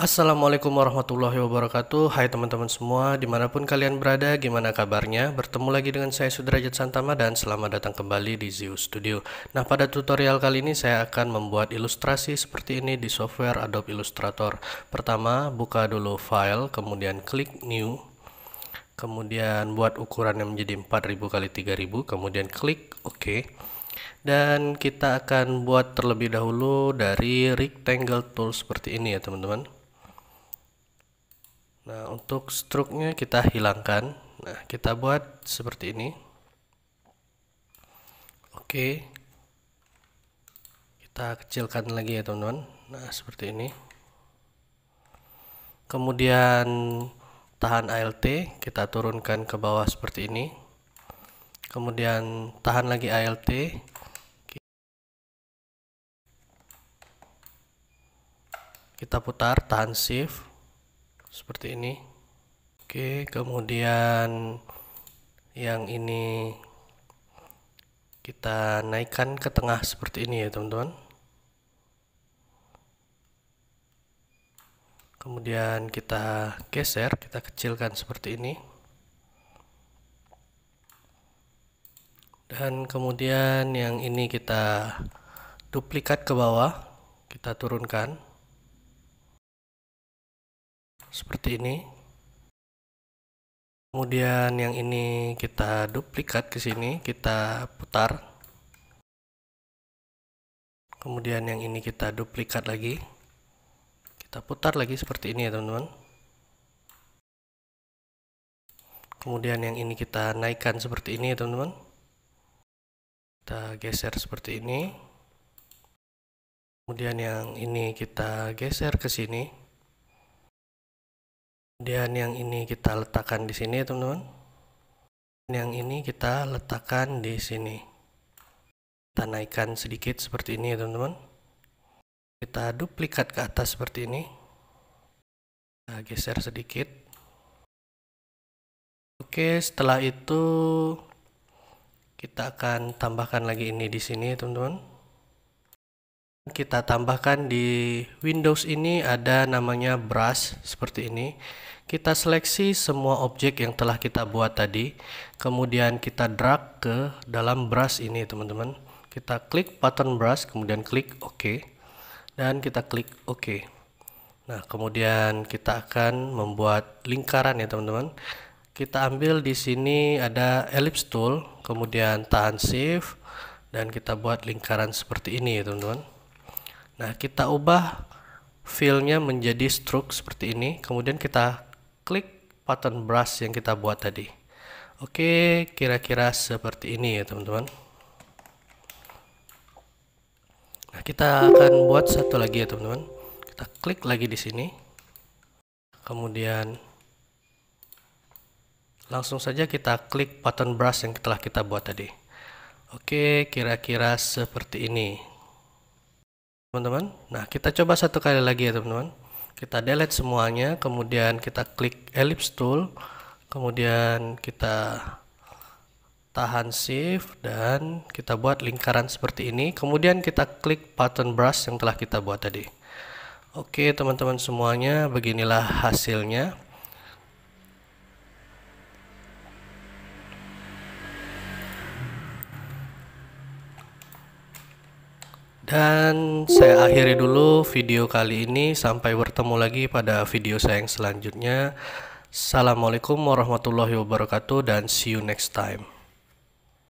Assalamualaikum warahmatullahi wabarakatuh Hai teman-teman semua Dimanapun kalian berada Gimana kabarnya Bertemu lagi dengan saya Sudrajat Santama Dan selamat datang kembali di Zeus Studio Nah pada tutorial kali ini Saya akan membuat ilustrasi seperti ini Di software Adobe Illustrator Pertama buka dulu file Kemudian klik new Kemudian buat ukuran yang menjadi 4000 kali 3000 Kemudian klik OK dan kita akan buat terlebih dahulu dari rectangle tool seperti ini ya teman-teman Nah, untuk struknya kita hilangkan. Nah, kita buat seperti ini. Oke. Kita kecilkan lagi ya, teman-teman. Nah, seperti ini. Kemudian tahan ALT, kita turunkan ke bawah seperti ini. Kemudian tahan lagi ALT. Kita putar, tahan shift seperti ini oke kemudian yang ini kita naikkan ke tengah seperti ini ya teman-teman kemudian kita geser kita kecilkan seperti ini dan kemudian yang ini kita duplikat ke bawah kita turunkan seperti ini kemudian yang ini kita duplikat ke sini kita putar kemudian yang ini kita duplikat lagi kita putar lagi seperti ini ya teman-teman kemudian yang ini kita naikkan seperti ini ya teman-teman kita geser seperti ini kemudian yang ini kita geser ke sini Kemudian yang ini kita letakkan di sini ya, teman-teman. Yang ini kita letakkan di sini. Kita naikkan sedikit seperti ini ya, teman-teman. Kita duplikat ke atas seperti ini. Kita geser sedikit. Oke, setelah itu kita akan tambahkan lagi ini di sini ya, teman-teman kita tambahkan di Windows ini ada namanya brush seperti ini kita seleksi semua objek yang telah kita buat tadi kemudian kita drag ke dalam brush ini teman-teman kita klik pattern brush kemudian klik OK dan kita klik OK nah kemudian kita akan membuat lingkaran ya teman-teman kita ambil di sini ada ellipse tool kemudian tahan shift dan kita buat lingkaran seperti ini ya teman-teman Nah, kita ubah fill-nya menjadi stroke seperti ini. Kemudian kita klik pattern brush yang kita buat tadi. Oke, kira-kira seperti ini ya teman-teman. Nah, kita akan buat satu lagi ya teman-teman. Kita klik lagi di sini. Kemudian langsung saja kita klik pattern brush yang telah kita buat tadi. Oke, kira-kira seperti ini teman-teman. Nah, kita coba satu kali lagi ya, teman-teman. Kita delete semuanya, kemudian kita klik ellipse tool, kemudian kita tahan shift dan kita buat lingkaran seperti ini. Kemudian kita klik pattern brush yang telah kita buat tadi. Oke, teman-teman semuanya, beginilah hasilnya. Dan saya akhiri dulu video kali ini. Sampai bertemu lagi pada video saya yang selanjutnya. Assalamualaikum warahmatullahi wabarakatuh, dan see you next time.